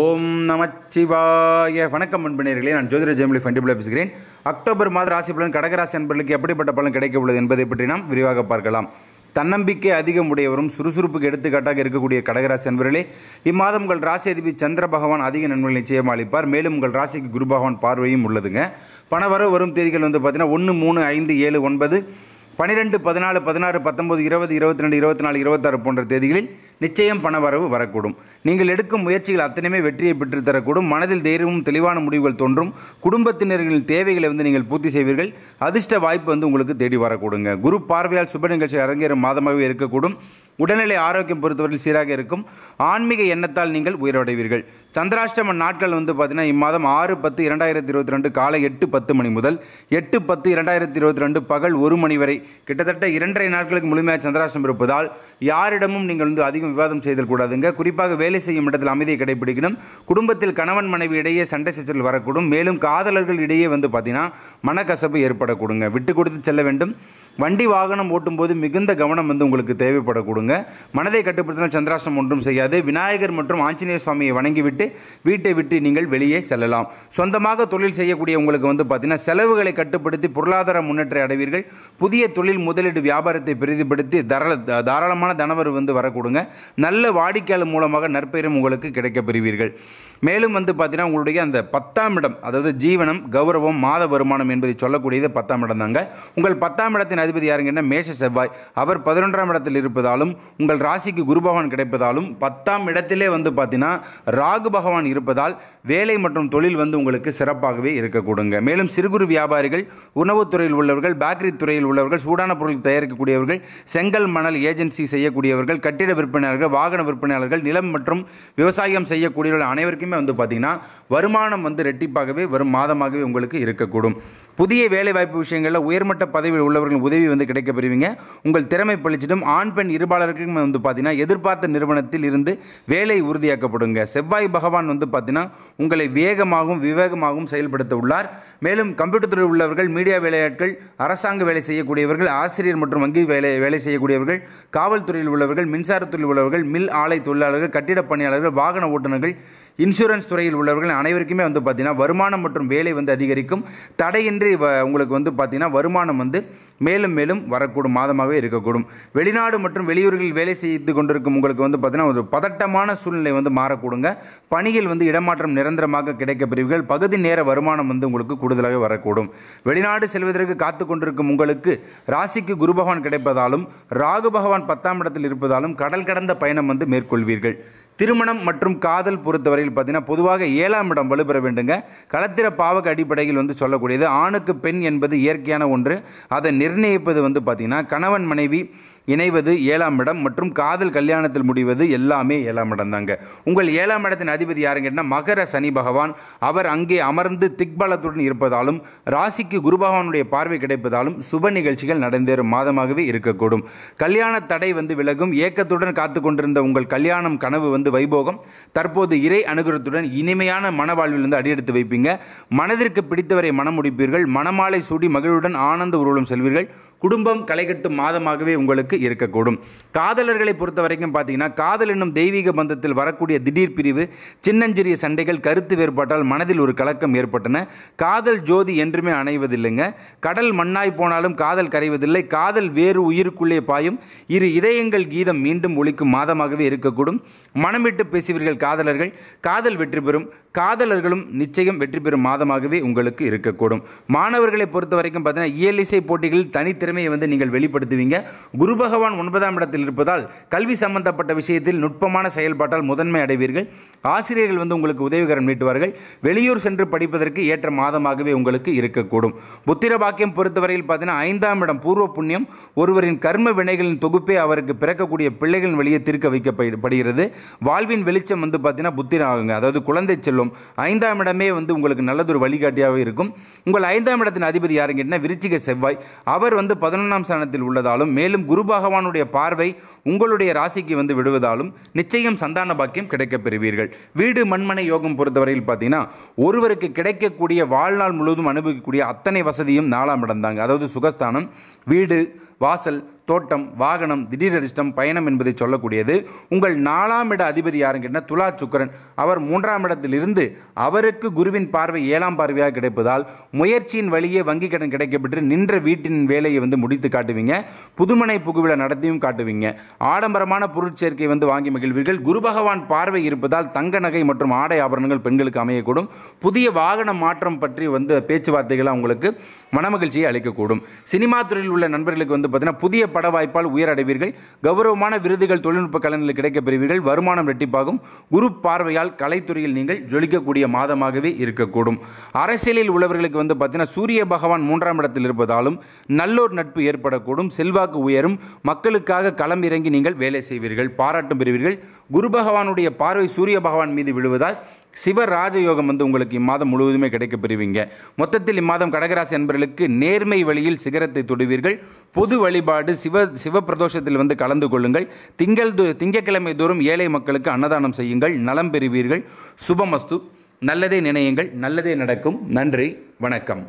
ஓம் நமச்சிவாய வணக்கம் அன்பனர்களே நான் ஜோதிர ஜெயமலி ஃபண்டிபிள் பேசுகிறேன் அக்டோபர் மாத ராசி பலன் கடகராசி அன்பர்களுக்கு எப்படிப்பட்ட பலன் கிடைக்க உள்ளது என்பதை பற்றி நாம் விரிவாக பார்க்கலாம் தன்னம்பிக்கை அதிகம் உடையவரும் சுறுசுறுப்புக்கு எடுத்துக்காட்டாக இருக்கக்கூடிய கடகராசி அன்பர்களே இம்மாதம் உங்கள் ராசி அதிபதி சந்திர பகவான் அதிக நன்மைகள் நிச்சயமாக அளிப்பார் மேலும் உங்கள் ராசிக்கு குரு பகவான் பார்வையும் உள்ளதுங்க பணவரவு வரும் தேதிகள் வந்து பார்த்திங்கன்னா ஒன்று மூணு ஐந்து ஏழு ஒன்பது பன்னிரெண்டு பதினாலு பதினாறு பத்தொம்பது இருபது இருபத்தி ரெண்டு இருபத்தி நாலு இருபத்தாறு போன்ற தேதிகளில் நிச்சயம் பணவரவு வரக்கூடும் நீங்கள் எடுக்கும் முயற்சிகள் அத்தனையுமே வெற்றியை பெற்றுத்தரக்கூடும் மனதில் தைரியமும் தெளிவான முடிவுகள் தோன்றும் குடும்பத்தினர்களின் தேவைகளை வந்து நீங்கள் பூர்த்தி செய்வீர்கள் அதிர்ஷ்ட வாய்ப்பு வந்து உங்களுக்கு தேடி வரக்கூடுங்க குரு பார்வையால் சுப நிகழ்ச்சி அரங்கேறும் மாதமாகவே இருக்கக்கூடும் உடல்நிலை ஆரோக்கியம் பொறுத்தவரையில் சீராக இருக்கும் ஆன்மீக எண்ணத்தால் நீங்கள் உயிரடைவீர்கள் சந்திராஷ்டம நாட்கள் வந்து பார்த்தீங்கன்னா இம்மாதம் ஆறு பத்து இரண்டாயிரத்தி இருபத்தி ரெண்டு காலை எட்டு பத்து மணி முதல் எட்டு பத்து இரண்டாயிரத்தி இருபத்தி ரெண்டு பகல் ஒரு மணி வரை கிட்டத்தட்ட இரண்டரை நாட்களுக்கு முழுமையாக சந்திராஷ்டம் இருப்பதால் யாரிடமும் நீங்கள் வந்து அதிகம் விவாதம் செய்தல் கூடாதுங்க குறிப்பாக வேலை செய்யும் இடத்தில் அமைதியை கடைபிடிக்கணும் குடும்பத்தில் கணவன் மனைவி இடையே சண்டை சச்சல் வரக்கூடும் மேலும் காதலர்கள் இடையே வந்து பார்த்தீங்கன்னா மனக்கசப்பு ஏற்படக்கூடுங்க விட்டு கொடுத்து செல்ல வேண்டும் வண்டி வாகனம் ஓட்டும்போது மிகுந்த கவனம் வந்து உங்களுக்கு தேவைப்படக்கூடுங்க மனதை கட்டுப்படுத்தினால் சந்திராசனம் ஒன்றும் செய்யாது விநாயகர் மற்றும் ஆஞ்சநேய சுவாமியை வணங்கிவிட்டு வீட்டை விட்டு நீங்கள் வெளியே செல்லலாம் சொந்தமாக தொழில் செய்யக்கூடிய உங்களுக்கு வந்து பார்த்திங்கன்னா செலவுகளை கட்டுப்படுத்தி பொருளாதார முன்னேற்றம் அடைவீர்கள் புதிய தொழில் முதலீடு வியாபாரத்தை பெரிதுபடுத்தி தரள தாராளமான தனவர் வந்து வரக்கூடுங்க நல்ல வாடிக்கையாளர் மூலமாக நற்பெயரும் உங்களுக்கு கிடைக்கப் பெறுவீர்கள் மேலும் வந்து பார்த்தீங்கன்னா உங்களுடைய அந்த பத்தாம் இடம் அதாவது ஜீவனம் கௌரவம் மாத வருமானம் என்பதை சொல்லக்கூடியது பத்தாம் இடம் தாங்க உங்கள் பத்தாம் இடத்தின் அதிபதி யாருங்கன்னா மேஷ செவ்வாய் அவர் பதினொன்றாம் இடத்தில் இருப்பதாலும் உங்கள் ராசிக்கு குரு பகவான் கிடைப்பதாலும் பத்தாம் இடத்திலே வந்து பார்த்தீங்கன்னா ராகு பகவான் இருப்பதால் வேலை மற்றும் தொழில் வந்து உங்களுக்கு சிறப்பாகவே இருக்கக்கூடுங்க மேலும் சிறு குறு வியாபாரிகள் உணவுத்துறையில் உள்ளவர்கள் பேக்கரி துறையில் உள்ளவர்கள் சூடான பொருள் தயாரிக்கக்கூடியவர்கள் செங்கல் மணல் ஏஜென்சி செய்யக்கூடியவர்கள் கட்டிட விற்பனையாளர்கள் வாகன விற்பனையாளர்கள் நிலம் மற்றும் விவசாயம் செய்யக்கூடியவர்கள் அனைவருக்குமே வந்து பார்த்தீங்கன்னா வருமானம் வந்து ரெட்டிப்பாகவே வரும் மாதமாகவே உங்களுக்கு இருக்கக்கூடும் புதிய வேலைவாய்ப்பு விஷயங்களில் உயர்மட்ட பதவியில் உள்ளவர்கள் உதவி உதவி வந்து கிடைக்க பெறுவீங்க உங்கள் திறமை பழிச்சிடும் ஆண் பெண் இருபாளர்களுக்கும் வந்து பார்த்தீங்கன்னா எதிர்பார்த்த நிறுவனத்தில் இருந்து வேலை உறுதியாக்கப்படுங்க செவ்வாய் பகவான் வந்து பார்த்தீங்கன்னா உங்களை வேகமாகவும் விவேகமாகவும் செயல்படுத்த உள்ளார் மேலும் கம்ப்யூட்டர் துறையில் உள்ளவர்கள் மீடியா வேலையாட்கள் அரசாங்க வேலை செய்யக்கூடியவர்கள் ஆசிரியர் மற்றும் வங்கி வேலை வேலை செய்யக்கூடியவர்கள் காவல்துறையில் உள்ளவர்கள் மின்சாரத்துறையில் உள்ளவர்கள் மில் ஆலை தொழிலாளர்கள் கட்டிட பணியாளர்கள் வாகன ஓட்டுநர்கள் இன்சூரன்ஸ் துறையில் உள்ளவர்கள் அனைவருக்குமே வந்து பார்த்தீங்கன்னா வருமானம் மற்றும் வேலை வந்து அதிகரிக்கும் தடையின்றி உங்களுக்கு வந்து பார்த்தீங்கன்னா வருமானம் வந்து மேலும் மேலும் வரக்கூடும் மாதமாகவே இருக்கக்கூடும் வெளிநாடு மற்றும் வெளியூர்களில் வேலை செய்து கொண்டிருக்கும் உங்களுக்கு வந்து பார்த்திங்கன்னா ஒரு பதட்டமான சூழ்நிலை வந்து மாறக்கூடுங்க பணியில் வந்து இடமாற்றம் நிரந்தரமாக கிடைக்க பிரிவுகள் பகுதி நேர வருமானம் வந்து உங்களுக்கு கூடுதலாக வரக்கூடும் வெளிநாடு செல்வதற்கு காத்து கொண்டிருக்கும் உங்களுக்கு ராசிக்கு குரு பகவான் கிடைப்பதாலும் ராகு பகவான் பத்தாம் இடத்தில் இருப்பதாலும் கடல் கடந்த பயணம் வந்து மேற்கொள்வீர்கள் திருமணம் மற்றும் காதல் பொறுத்தவரையில் பார்த்தீங்கன்னா பொதுவாக ஏழாம் இடம் வலுப்பெற வேண்டுங்க களத்திர பாவக அடிப்படையில் வந்து சொல்லக்கூடியது ஆணுக்கு பெண் என்பது இயற்கையான ஒன்று அதை நிர்ணயிப்பது வந்து பார்த்திங்கன்னா கணவன் மனைவி இணைவது ஏழாம் இடம் மற்றும் காதல் கல்யாணத்தில் முடிவது எல்லாமே ஏழாம் இடம் தாங்க உங்கள் ஏழாம் இடத்தின் அதிபதி யாருன்னு மகர சனி பகவான் அவர் அங்கே அமர்ந்து திக்பலத்துடன் இருப்பதாலும் ராசிக்கு குரு பகவானுடைய பார்வை கிடைப்பதாலும் சுப நிகழ்ச்சிகள் நடந்தேறும் மாதமாகவே இருக்கக்கூடும் கல்யாண தடை வந்து விலகும் ஏக்கத்துடன் காத்து கொண்டிருந்த உங்கள் கல்யாணம் கனவு வந்து வைபோகம் தற்போது இறை அனுகிரகத்துடன் இனிமையான மனவாழ்விலிருந்து அடியெடுத்து வைப்பீங்க மனதிற்கு பிடித்தவரை மனம் முடிப்பீர்கள் மனமாலை சூடி மகிழ்வுடன் ஆனந்த ஊர்வலம் செல்வீர்கள் குடும்பம் களைகட்டும் மாதமாகவே உங்களுக்கு இருக்கக்கூடும் காதலர்களை பொறுத்த வரைக்கும் பார்த்தீங்கன்னா காதல் என்னும் தெய்வீக பந்தத்தில் வரக்கூடிய திடீர் பிரிவு சின்னஞ்சிறிய சண்டைகள் கருத்து வேறுபாட்டால் மனதில் ஒரு கலக்கம் ஏற்பட்டன காதல் ஜோதி என்றுமே அணைவதில்லைங்க கடல் மண்ணாய் போனாலும் காதல் கரைவதில்லை காதல் வேறு உயிருக்குள்ளே பாயும் இரு இதயங்கள் கீதம் மீண்டும் ஒழிக்கும் மாதமாகவே இருக்கக்கூடும் மனமிட்டு பேசுவீர்கள் காதலர்கள் காதல் வெற்றி பெறும் காதலர்களும் நிச்சயம் வெற்றி பெறும் மாதமாகவே உங்களுக்கு இருக்கக்கூடும் மாணவர்களை பொறுத்த வரைக்கும் பார்த்தீங்கன்னா இசை போட்டிகளில் தனித்த திறமையை வந்து நீங்கள் வெளிப்படுத்துவீங்க குரு பகவான் ஒன்பதாம் இடத்தில் இருப்பதால் கல்வி சம்பந்தப்பட்ட விஷயத்தில் நுட்பமான செயல்பாட்டால் முதன்மை அடைவீர்கள் ஆசிரியர்கள் வந்து உங்களுக்கு உதவிகரம் நீட்டுவார்கள் வெளியூர் சென்று படிப்பதற்கு ஏற்ற மாதமாகவே உங்களுக்கு இருக்கக்கூடும் புத்திர பாக்கியம் பொறுத்தவரையில் பார்த்தீங்கன்னா ஐந்தாம் இடம் பூர்வ புண்ணியம் ஒருவரின் கர்ம வினைகளின் தொகுப்பே அவருக்கு பிறக்கக்கூடிய பிள்ளைகளின் வெளியே திருக்க வைக்கப்படுகிறது வாழ்வின் வெளிச்சம் வந்து பார்த்தீங்கன்னா புத்திரம் ஆகுங்க அதாவது குழந்தை செல்லும் ஐந்தாம் இடமே வந்து உங்களுக்கு நல்லதொரு வழிகாட்டியாக இருக்கும் உங்கள் ஐந்தாம் இடத்தின் அதிபதி யாருன்னு விருச்சிக செவ்வாய் அவர் வந்து பதினொன்றாம் ஸ்தானத்தில் உள்ளதாலும் மேலும் குரு பகவானுடைய பார்வை உங்களுடைய ராசிக்கு வந்து விடுவதாலும் நிச்சயம் சந்தான பாக்கியம் கிடைக்கப் பெறுவீர்கள் வீடு மண்மனை யோகம் பொறுத்தவரையில் பார்த்தீங்கன்னா ஒருவருக்கு கிடைக்கக்கூடிய வாழ்நாள் முழுவதும் அனுபவிக்கக்கூடிய அத்தனை வசதியும் நாலாம் அதாவது சுகஸ்தானம் வீடு வாசல் தோட்டம் வாகனம் திடீர் அதிர்ஷ்டம் பயணம் என்பதை சொல்லக்கூடியது உங்கள் நாலாம் இட அதிபதி யாருன்னு கேட்டால் துலா சுக்கரன் அவர் மூன்றாம் இடத்திலிருந்து அவருக்கு குருவின் பார்வை ஏழாம் பார்வையாக கிடைப்பதால் முயற்சியின் வழியே வங்கி கடன் கிடைக்கப்பட்டு நின்ற வீட்டின் வேலையை வந்து முடித்து காட்டுவீங்க புதுமனை புகுவிழா நடத்தியும் காட்டுவீங்க ஆடம்பரமான பொருட்சேர்க்கை வந்து வாங்கி மகிழ்வீர்கள் குரு பகவான் பார்வை இருப்பதால் தங்க நகை மற்றும் ஆடை ஆபரணங்கள் பெண்களுக்கு அமையக்கூடும் புதிய வாகன மாற்றம் பற்றி வந்து பேச்சுவார்த்தைகளை உங்களுக்கு மனமகிழ்ச்சியை அளிக்கக்கூடும் சினிமா துறையில் உள்ள நண்பர்களுக்கு வந்து பார்த்தீங்கன்னா புதிய பட வாய்ப்பால் உயரடைவீர்கள் கௌரவமான விருதுகள் தொழில்நுட்ப கலனில் கிடைக்கப் பெறுவீர்கள் வருமானம் ரெட்டிப்பாகும் குரு பார்வையால் கலைத்துறையில் நீங்கள் ஜொலிக்கக்கூடிய மாதமாகவே இருக்கக்கூடும் அரசியலில் உள்ளவர்களுக்கு வந்து பார்த்தீங்கன்னா சூரிய பகவான் மூன்றாம் இடத்தில் இருப்பதாலும் நல்லோர் நட்பு ஏற்படக்கூடும் செல்வாக்கு உயரும் மக்களுக்காக களம் இறங்கி நீங்கள் வேலை செய்வீர்கள் பாராட்டும் பெறுவீர்கள் குரு பகவானுடைய பார்வை சூரிய பகவான் மீது விழுவதால் சிவ ராஜயோகம் வந்து உங்களுக்கு இம்மாதம் முழுவதுமே கிடைக்கப் பெறுவீங்க மொத்தத்தில் இம்மாதம் கடகராசி அன்பர்களுக்கு நேர்மை வழியில் சிகரத்தை தொடுவீர்கள் பொது வழிபாடு சிவ சிவப்பிரதோஷத்தில் வந்து கலந்து கொள்ளுங்கள் திங்கள் திங்கக்கிழமை தோறும் ஏழை மக்களுக்கு அன்னதானம் செய்யுங்கள் நலம் பெறுவீர்கள் சுபமஸ்து நல்லதே நினையுங்கள் நல்லதே நடக்கும் நன்றி வணக்கம்